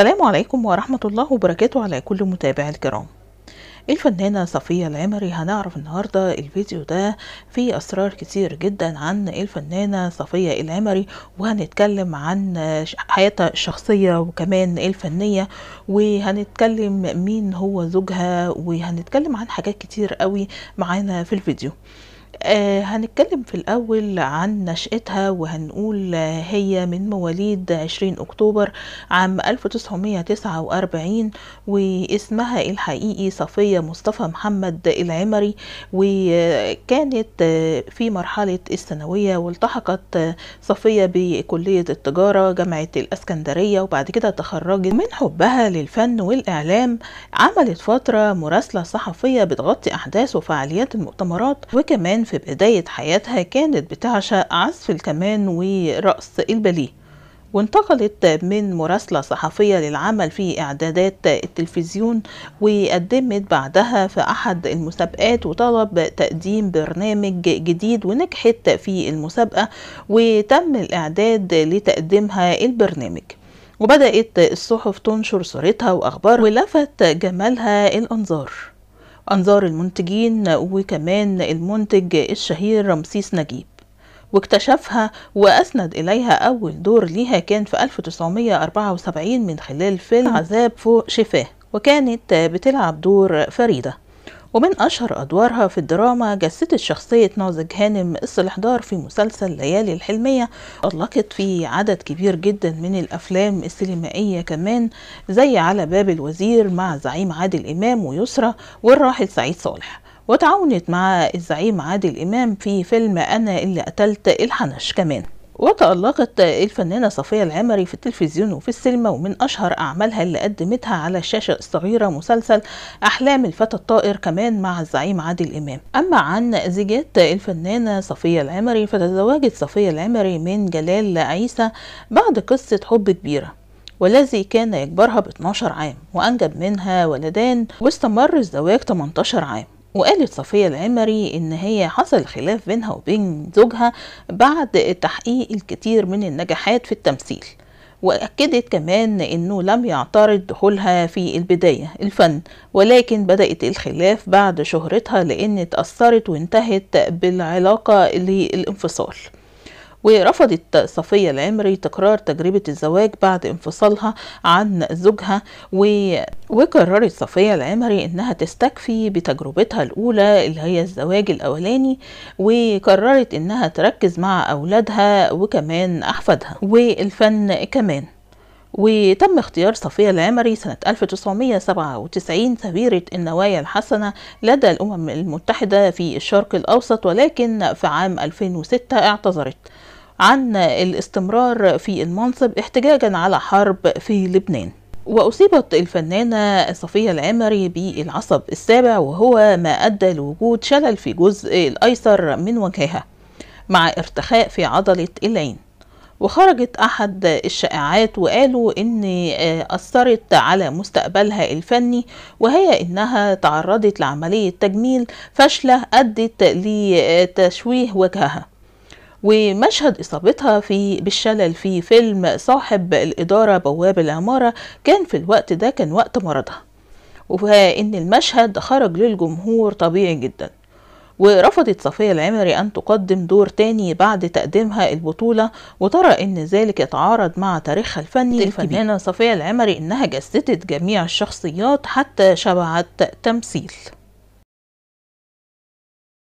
السلام عليكم ورحمة الله وبركاته على كل متابعي الكرام الفنانة صفية العمري هنعرف النهاردة الفيديو ده فيه أسرار كتير جدا عن الفنانة صفية العمري وهنتكلم عن حياتها الشخصية وكمان الفنية وهنتكلم مين هو زوجها وهنتكلم عن حاجات كتير قوي معانا في الفيديو آه هنتكلم في الأول عن نشأتها وهنقول آه هي من مواليد 20 أكتوبر عام 1949 واسمها الحقيقي صفية مصطفى محمد العمري وكانت آه في مرحلة الثانوية والتحقت صفية بكلية التجارة جامعة الأسكندرية وبعد كده تخرجت من حبها للفن والإعلام عملت فترة مراسلة صحفية بتغطي أحداث وفعاليات المؤتمرات وكمان كمان في بداية حياتها كانت بتعشق عزف الكمان ورقص الباليه وانتقلت من مراسلة صحفية للعمل في إعدادات التلفزيون وقدمت بعدها في أحد المسابقات وطلب تقديم برنامج جديد ونجحت في المسابقة وتم الإعداد لتقديمها البرنامج وبدأت الصحف تنشر صورتها وأخبارها ولفت جمالها الأنظار أنظار المنتجين وكمان المنتج الشهير رمسيس نجيب واكتشفها وأسند إليها أول دور ليها كان في 1974 من خلال فيلم نعم. عذاب فوق شفاه وكانت بتلعب دور فريدة ومن أشهر أدوارها في الدراما جسدت شخصية نازج هانم مقص الإحضار في مسلسل ليالي الحلمية أطلقت في عدد كبير جدا من الأفلام السينمائية كمان زي على باب الوزير مع زعيم عادل إمام ويسرى والراحل سعيد صالح وتعاونت مع الزعيم عادل إمام في فيلم أنا اللي قتلت الحنش كمان وتألقت الفنانة صفية العمري في التلفزيون وفي السينما ومن أشهر أعمالها اللي قدمتها على الشاشة الصغيرة مسلسل أحلام الفتى الطائر كمان مع الزعيم عادل إمام أما عن زيجات الفنانة صفية العمري فتزوجت صفية العمري من جلال عيسى بعد قصة حب كبيرة والذي كان يكبرها ب 12 عام وأنجب منها ولدان واستمر الزواج 18 عام وقالت صفية العمري إن هي حصل خلاف بينها وبين زوجها بعد تحقيق الكثير من النجاحات في التمثيل وأكدت كمان أنه لم يعترض دخولها في البداية الفن ولكن بدأت الخلاف بعد شهرتها لأن اتأثرت وانتهت بالعلاقة للانفصال ورفضت صفية العمري تكرار تجربة الزواج بعد انفصالها عن زوجها و... وقررت صفية العمري انها تستكفي بتجربتها الاولى اللي هي الزواج الاولاني وقررت انها تركز مع اولادها وكمان احفادها والفن كمان وتم اختيار صفية العمري سنة 1997 سفيرة النوايا الحسنة لدى الأمم المتحدة في الشرق الأوسط ولكن في عام 2006 اعتذرت عن الاستمرار في المنصب احتجاجا على حرب في لبنان وأصيبت الفنانة صفية العمري بالعصب السابع وهو ما أدى لوجود شلل في جزء الأيسر من وجهها مع ارتخاء في عضلة العين وخرجت أحد الشائعات وقالوا إن آه، أثرت على مستقبلها الفني وهي إنها تعرضت لعملية تجميل فاشلة أدت لتشويه وجهها ومشهد إصابتها في بالشلل في فيلم صاحب الإدارة بواب العمارة كان في الوقت ده كان وقت مرضها وإن المشهد خرج للجمهور طبيعي جدا ورفضت صفية العمري أن تقدم دور تاني بعد تقديمها البطولة وترى أن ذلك يتعارض مع تاريخها الفني الفنانة صفية العمري أنها جسدت جميع الشخصيات حتى شبعت تمثيل